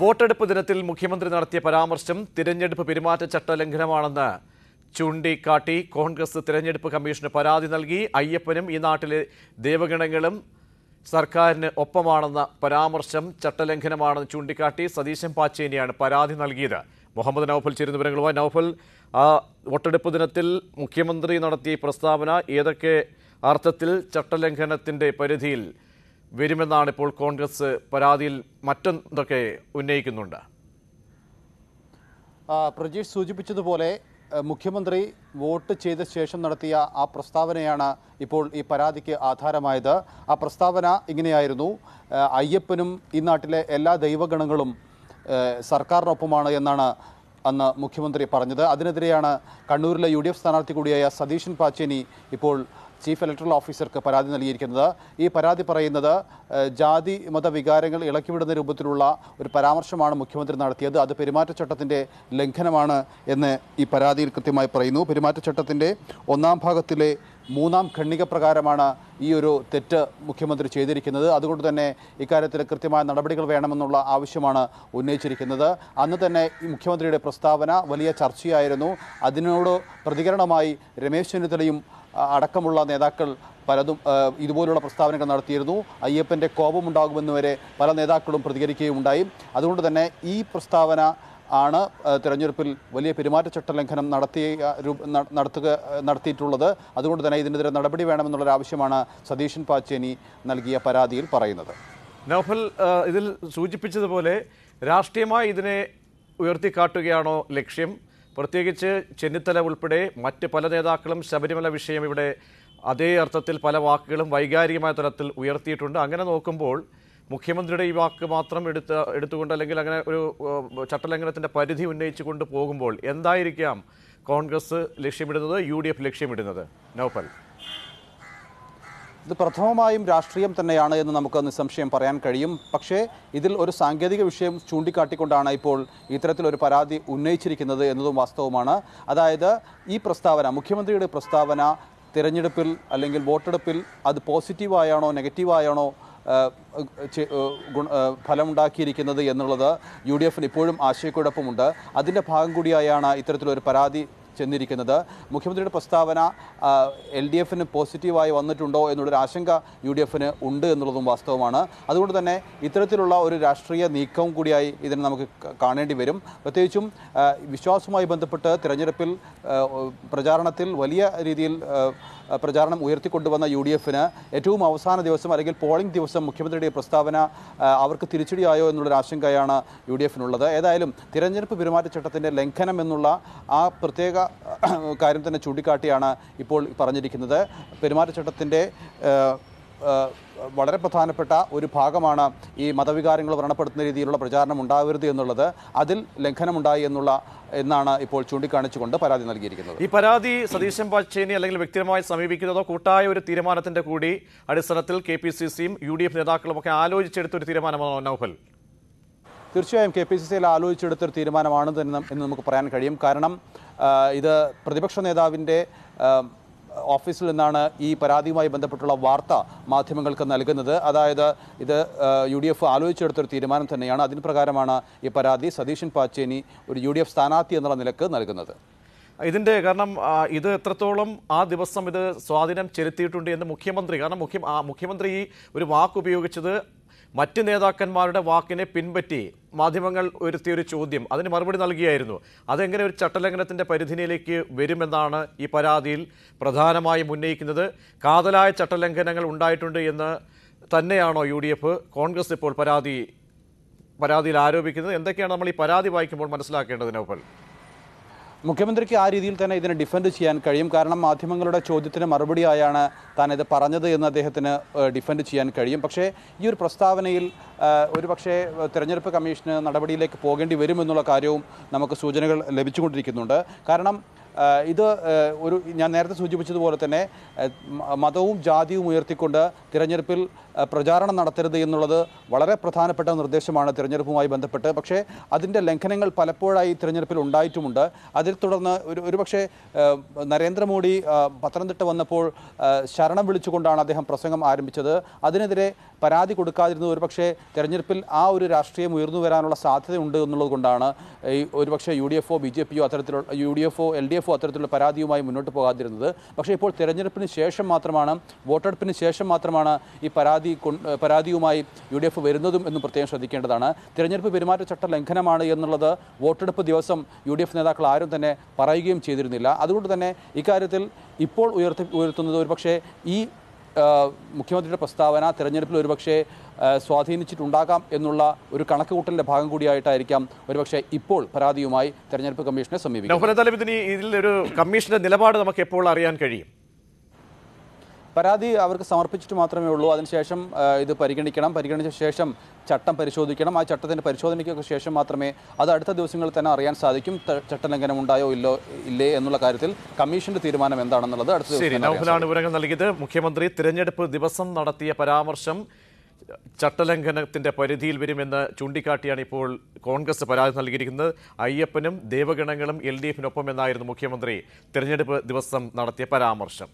വോട്ടെടുപ്പ് ദിനത്തിൽ മുഖ്യമന്ത്രി നടത്തിയ പരാമർശം തിരഞ്ഞെടുപ്പ് പെരുമാറ്റച്ചട്ട ലംഘനമാണെന്ന് ചൂണ്ടിക്കാട്ടി കോൺഗ്രസ് തിരഞ്ഞെടുപ്പ് കമ്മീഷന് പരാതി നൽകി അയ്യപ്പനും ഈ നാട്ടിലെ ദേവഗണങ്ങളും സർക്കാരിന് ഒപ്പമാണെന്ന പരാമർശം ചട്ടലംഘനമാണെന്ന് ചൂണ്ടിക്കാട്ടി സതീശൻ പാച്ചേനിയാണ് പരാതി നൽകിയത് മുഹമ്മദ് നൌഫൽ ചേരുന്ന വിവരങ്ങളുമായി നൌഫൽ ആ വോട്ടെടുപ്പ് ദിനത്തിൽ മുഖ്യമന്ത്രി നടത്തിയ പ്രസ്താവന ഏതൊക്കെ അർത്ഥത്തിൽ ചട്ടലംഘനത്തിന്റെ പരിധിയിൽ വരുമെന്നാണ് ഇപ്പോൾ കോൺഗ്രസ് പരാതിയിൽ മറ്റൊന്നൊക്കെ ഉന്നയിക്കുന്നുണ്ട് പ്രജീഷ് സൂചിപ്പിച്ചതുപോലെ മുഖ്യമന്ത്രി വോട്ട് ചെയ്ത ശേഷം നടത്തിയ ആ പ്രസ്താവനയാണ് ഇപ്പോൾ ഈ പരാതിക്ക് ആധാരമായത് ആ പ്രസ്താവന ഇങ്ങനെയായിരുന്നു അയ്യപ്പനും ഈ നാട്ടിലെ എല്ലാ ദൈവഗണങ്ങളും സർക്കാരിനൊപ്പമാണ് എന്നാണ് അന്ന് മുഖ്യമന്ത്രി പറഞ്ഞത് അതിനെതിരെയാണ് കണ്ണൂരിലെ യു ഡി എഫ് സ്ഥാനാർത്ഥി കൂടിയായ സതീശൻ പാച്ചേനി ഇപ്പോൾ ചീഫ് ഇലക്ട്രൽ ഓഫീസർക്ക് പരാതി നൽകിയിരിക്കുന്നത് ഈ പരാതി പറയുന്നത് ജാതി മത വികാരങ്ങൾ ഇളക്കിവിടുന്ന രൂപത്തിലുള്ള ഒരു പരാമർശമാണ് മുഖ്യമന്ത്രി നടത്തിയത് അത് പെരുമാറ്റച്ചട്ടത്തിൻ്റെ ലംഘനമാണ് എന്ന് ഈ പരാതിയിൽ കൃത്യമായി പറയുന്നു പെരുമാറ്റച്ചട്ടത്തിൻ്റെ ഒന്നാം ഭാഗത്തിലെ മൂന്നാം ഖണ്ണിക പ്രകാരമാണ് ഈ ഒരു തെറ്റ് മുഖ്യമന്ത്രി ചെയ്തിരിക്കുന്നത് അതുകൊണ്ട് തന്നെ ഇക്കാര്യത്തിൽ കൃത്യമായ നടപടികൾ വേണമെന്നുള്ള ആവശ്യമാണ് ഉന്നയിച്ചിരിക്കുന്നത് അന്ന് തന്നെ മുഖ്യമന്ത്രിയുടെ പ്രസ്താവന വലിയ ചർച്ചയായിരുന്നു അതിനോട് പ്രതികരണമായി രമേശ് ചെന്നിത്തലയും അടക്കമുള്ള നേതാക്കൾ പലതും ഇതുപോലുള്ള പ്രസ്താവനകൾ നടത്തിയിരുന്നു അയ്യപ്പൻ്റെ കോപമുണ്ടാകുമെന്ന് വരെ പല നേതാക്കളും പ്രതികരിക്കുകയുണ്ടായി അതുകൊണ്ട് തന്നെ ഈ പ്രസ്താവന ആണ് തിരഞ്ഞെടുപ്പിൽ വലിയ പെരുമാറ്റച്ചട്ട ലംഘനം നടത്തിയ നടത്തുക നടത്തിയിട്ടുള്ളത് അതുകൊണ്ട് തന്നെ ഇതിനെതിരെ നടപടി ആവശ്യമാണ് സതീശൻ പാച്ചേനി നൽകിയ പരാതിയിൽ പറയുന്നത് നൗഫൽ ഇതിൽ സൂചിപ്പിച്ചതുപോലെ രാഷ്ട്രീയമായി ഇതിനെ ഉയർത്തിക്കാട്ടുകയാണോ ലക്ഷ്യം പ്രത്യേകിച്ച് ചെന്നിത്തല ഉൾപ്പെടെ മറ്റ് പല നേതാക്കളും ശബരിമല വിഷയം ഇവിടെ അതേ അർത്ഥത്തിൽ പല വാക്കുകളും വൈകാരികമായ തലത്തിൽ ഉയർത്തിയിട്ടുണ്ട് അങ്ങനെ നോക്കുമ്പോൾ മുഖ്യമന്ത്രിയുടെ ഈ വാക്ക് മാത്രം എടുത്ത് എടുത്തുകൊണ്ട് അല്ലെങ്കിൽ അങ്ങനെ ഒരു ചട്ടലംഘനത്തിൻ്റെ പരിധി ഉന്നയിച്ചുകൊണ്ട് പോകുമ്പോൾ എന്തായിരിക്കാം കോൺഗ്രസ് ലക്ഷ്യമിടുന്നത് യു ലക്ഷ്യമിടുന്നത് നോപ്പൽ ഇത് പ്രഥമമായും രാഷ്ട്രീയം തന്നെയാണ് എന്ന് നമുക്ക് നിസ്സംശയം പറയാൻ കഴിയും പക്ഷേ ഇതിൽ ഒരു സാങ്കേതിക വിഷയം ചൂണ്ടിക്കാട്ടിക്കൊണ്ടാണ് ഇപ്പോൾ ഇത്തരത്തിലൊരു പരാതി ഉന്നയിച്ചിരിക്കുന്നത് എന്നതും വാസ്തവമാണ് അതായത് ഈ പ്രസ്താവന മുഖ്യമന്ത്രിയുടെ പ്രസ്താവന തിരഞ്ഞെടുപ്പിൽ അല്ലെങ്കിൽ വോട്ടെടുപ്പിൽ അത് പോസിറ്റീവായാണോ നെഗറ്റീവായാണോ ഗുണ ഫലമുണ്ടാക്കിയിരിക്കുന്നത് എന്നുള്ളത് യു ഡി എഫിന് ഇപ്പോഴും ആശയക്കുഴപ്പമുണ്ട് അതിൻ്റെ ഭാഗം കൂടിയായാണ് ഇത്തരത്തിലൊരു പരാതി ചെന്നിരിക്കുന്നത് മുഖ്യമന്ത്രിയുടെ പ്രസ്താവന എൽ ഡി എഫിന് പോസിറ്റീവായി വന്നിട്ടുണ്ടോ എന്നുള്ളൊരു ആശങ്ക യു ഡി എഫിന് ഉണ്ട് എന്നുള്ളതും വാസ്തവമാണ് അതുകൊണ്ട് തന്നെ ഇത്തരത്തിലുള്ള ഒരു രാഷ്ട്രീയ നീക്കം കൂടിയായി ഇതിനെ നമുക്ക് കാണേണ്ടി വരും പ്രത്യേകിച്ചും വിശ്വാസവുമായി ബന്ധപ്പെട്ട് തിരഞ്ഞെടുപ്പിൽ പ്രചാരണത്തിൽ വലിയ രീതിയിൽ പ്രചാരണം ഉയർത്തിക്കൊണ്ടുവന്ന യു ഡി എഫിന് ഏറ്റവും അവസാന ദിവസം അല്ലെങ്കിൽ പോളിംഗ് ദിവസം മുഖ്യമന്ത്രിയുടെ പ്രസ്താവന അവർക്ക് തിരിച്ചടിയായോ എന്നുള്ളൊരു ആശങ്കയാണ് യു ഡി എഫിനുള്ളത് ഏതായാലും തിരഞ്ഞെടുപ്പ് പെരുമാറ്റച്ചട്ടത്തിൻ്റെ ലംഘനം എന്നുള്ള ആ പ്രത്യേക കാര്യം തന്നെ ചൂണ്ടിക്കാട്ടിയാണ് ഇപ്പോൾ പറഞ്ഞിരിക്കുന്നത് പെരുമാറ്റച്ചട്ടത്തിൻ്റെ വളരെ പ്രധാനപ്പെട്ട ഒരു ഭാഗമാണ് ഈ മതവികാരങ്ങൾ വ്രണപ്പെടുത്തുന്ന രീതിയിലുള്ള പ്രചാരണം ഉണ്ടാവരുത് എന്നുള്ളത് അതിൽ ലംഘനമുണ്ടായി എന്നുള്ള എന്നാണ് ഇപ്പോൾ ചൂണ്ടിക്കാണിച്ചുകൊണ്ട് പരാതി നൽകിയിരിക്കുന്നത് ഈ പരാതി സതീശൻ പാച്ചേനി അല്ലെങ്കിൽ വ്യക്തിപരമായി സമീപിക്കുന്നതോ കൂട്ടായ ഒരു തീരുമാനത്തിന്റെ കൂടി അടിസ്ഥാനത്തിൽ കെ പി സി സിയും യു ഡി എഫ് നേതാക്കളും ഒക്കെ ആലോചിച്ചെടുത്ത ഒരു തീരുമാനമാണോ നൗഫൽ തീർച്ചയായും കെ പി സി സിയിൽ ആലോചിച്ചെടുത്തൊരു തീരുമാനമാണ് എന്ന് നമുക്ക് പറയാൻ കഴിയും കാരണം ഇത് പ്രതിപക്ഷ നേതാവിൻ്റെ ഓഫീസിൽ നിന്നാണ് ഈ പരാതിയുമായി ബന്ധപ്പെട്ടുള്ള വാർത്ത മാധ്യമങ്ങൾക്ക് നൽകുന്നത് അതായത് ഇത് യു ഡി എഫ് ആലോചിച്ചെടുത്തൊരു തീരുമാനം തന്നെയാണ് അതിന് പ്രകാരമാണ് ഈ പരാതി സതീശൻ പാച്ചേനി ഒരു യു ഡി എഫ് സ്ഥാനാർത്ഥി എന്നുള്ള നിലക്ക് നൽകുന്നത് ഇതിൻ്റെ കാരണം ഇത് എത്രത്തോളം ആ ദിവസം ഇത് സ്വാധീനം ചെലുത്തിയിട്ടുണ്ട് എന്ന് മുഖ്യമന്ത്രി കാരണം മുഖ്യ മുഖ്യമന്ത്രി ഒരു വാക്കുപയോഗിച്ചത് മറ്റ് നേതാക്കന്മാരുടെ വാക്കിനെ പിൻപറ്റി മാധ്യമങ്ങൾ ഉയർത്തിയൊരു ചോദ്യം അതിന് മറുപടി നൽകിയായിരുന്നു അതെങ്ങനെ ഒരു ചട്ടലംഘനത്തിന്റെ പരിധിയിലേക്ക് വരുമെന്നാണ് ഈ പരാതിയിൽ പ്രധാനമായും ഉന്നയിക്കുന്നത് കാതലായ ചട്ടലംഘനങ്ങൾ ഉണ്ടായിട്ടുണ്ട് എന്ന് തന്നെയാണോ യു കോൺഗ്രസ് ഇപ്പോൾ പരാതി പരാതിയിൽ ആരോപിക്കുന്നത് എന്തൊക്കെയാണ് നമ്മൾ ഈ പരാതി വായിക്കുമ്പോൾ മനസ്സിലാക്കേണ്ടത് നൗഫൽ മുഖ്യമന്ത്രിക്ക് ആ രീതിയിൽ തന്നെ ഇതിനെ ഡിഫെൻഡ് ചെയ്യാൻ കഴിയും കാരണം മാധ്യമങ്ങളുടെ ചോദ്യത്തിന് മറുപടിയായാണ് താൻ ഇത് പറഞ്ഞത് എന്ന് അദ്ദേഹത്തിന് ഡിഫെൻഡ് ചെയ്യാൻ കഴിയും പക്ഷേ ഈ ഒരു പ്രസ്താവനയിൽ ഒരു പക്ഷേ തിരഞ്ഞെടുപ്പ് കമ്മീഷന് നടപടിയിലേക്ക് പോകേണ്ടി വരുമെന്നുള്ള കാര്യവും നമുക്ക് സൂചനകൾ ലഭിച്ചുകൊണ്ടിരിക്കുന്നുണ്ട് കാരണം ഇത് ഒരു ഞാൻ നേരത്തെ സൂചിപ്പിച്ചതുപോലെ തന്നെ മതവും ജാതിയും ഉയർത്തിക്കൊണ്ട് തിരഞ്ഞെടുപ്പിൽ പ്രചാരണം നടത്തരുത് എന്നുള്ളത് വളരെ പ്രധാനപ്പെട്ട നിർദ്ദേശമാണ് തിരഞ്ഞെടുപ്പുമായി ബന്ധപ്പെട്ട് പക്ഷേ അതിൻ്റെ ലംഘനങ്ങൾ പലപ്പോഴായി തിരഞ്ഞെടുപ്പിൽ ഉണ്ടായിട്ടുമുണ്ട് അതിൽ തുടർന്ന് ഒരു ഒരുപക്ഷെ നരേന്ദ്രമോദി പത്തനംതിട്ട വന്നപ്പോൾ ശരണം വിളിച്ചുകൊണ്ടാണ് അദ്ദേഹം പ്രസംഗം ആരംഭിച്ചത് അതിനെതിരെ പരാതി കൊടുക്കാതിരുന്നത് ഒരുപക്ഷേ തെരഞ്ഞെടുപ്പിൽ ആ ഒരു രാഷ്ട്രീയം ഉയർന്നു വരാനുള്ള സാധ്യതയുണ്ട് എന്നുള്ളത് കൊണ്ടാണ് ഈ ഒരുപക്ഷെ U D O B J പിയോ അത്തരത്തിലുള്ള U D O L D O അത്തരത്തിലുള്ള പരാതിയുമായി മുന്നോട്ട് പോകാതിരുന്നത് പക്ഷേ ഇപ്പോൾ തെരഞ്ഞെടുപ്പിന് ശേഷം മാത്രമാണ് വോട്ടെടുപ്പിന് ശേഷം മാത്രമാണ് ഈ പരാതി പരാതിയുമായി യു ഡി എഫ് വരുന്നതും എന്ന് പ്രത്യേകം ശ്രദ്ധിക്കേണ്ടതാണ് തിരഞ്ഞെടുപ്പ് പെരുമാറ്റച്ചട്ട ലംഘനമാണ് എന്നുള്ളത് വോട്ടെടുപ്പ് ദിവസം യു ഡി എഫ് നേതാക്കൾ ആരും തന്നെ പറയുകയും ചെയ്തിരുന്നില്ല അതുകൊണ്ട് തന്നെ ഇക്കാര്യത്തിൽ ഇപ്പോൾ ഉയർത്തി ഉയർത്തുന്നത് ഒരുപക്ഷേ ഈ മുഖ്യമന്ത്രിയുടെ പ്രസ്താവന തെരഞ്ഞെടുപ്പിൽ ഒരുപക്ഷെ സ്വാധീനിച്ചിട്ടുണ്ടാകാം എന്നുള്ള ഒരു കണക്കുകൂട്ടലിന്റെ ഭാഗം കൂടിയായിട്ടായിരിക്കാം ഒരുപക്ഷെ ഇപ്പോൾ പരാതിയുമായി തെരഞ്ഞെടുപ്പ് കമ്മീഷനെ സമീപിക്കും ഇതിൽ ഒരു കമ്മീഷന്റെ നിലപാട് നമുക്ക് എപ്പോൾ അറിയാൻ കഴിയും പരാതി അവർക്ക് സമർപ്പിച്ചിട്ട് മാത്രമേ ഉള്ളൂ അതിനുശേഷം ഇത് പരിഗണിക്കണം പരിഗണിച്ച ശേഷം ചട്ടം പരിശോധിക്കണം ആ ചട്ടത്തിൻ്റെ പരിശോധനയ്ക്കൊക്കെ ശേഷം മാത്രമേ അത് അടുത്ത ദിവസങ്ങളിൽ തന്നെ അറിയാൻ സാധിക്കും ചട്ടലംഘനം ഉണ്ടായോ ഇല്ലോ ഇല്ലേ എന്നുള്ള കാര്യത്തിൽ കമ്മീഷന്റെ തീരുമാനം എന്താണെന്നുള്ളത് അടുത്ത ദിവസം നൗഫലാണ് വിവരങ്ങൾ നൽകിയത് മുഖ്യമന്ത്രി തിരഞ്ഞെടുപ്പ് ദിവസം നടത്തിയ പരാമർശം ചട്ടലംഘനത്തിന്റെ പരിധിയിൽ വരുമെന്ന് ചൂണ്ടിക്കാട്ടിയാണ് ഇപ്പോൾ കോൺഗ്രസ് പരാതി നൽകിയിരിക്കുന്നത് അയ്യപ്പനും ദേവഗണങ്ങളും എൽ ഡി എഫിനൊപ്പം എന്നായിരുന്നു മുഖ്യമന്ത്രി തിരഞ്ഞെടുപ്പ് ദിവസം നടത്തിയ പരാമർശം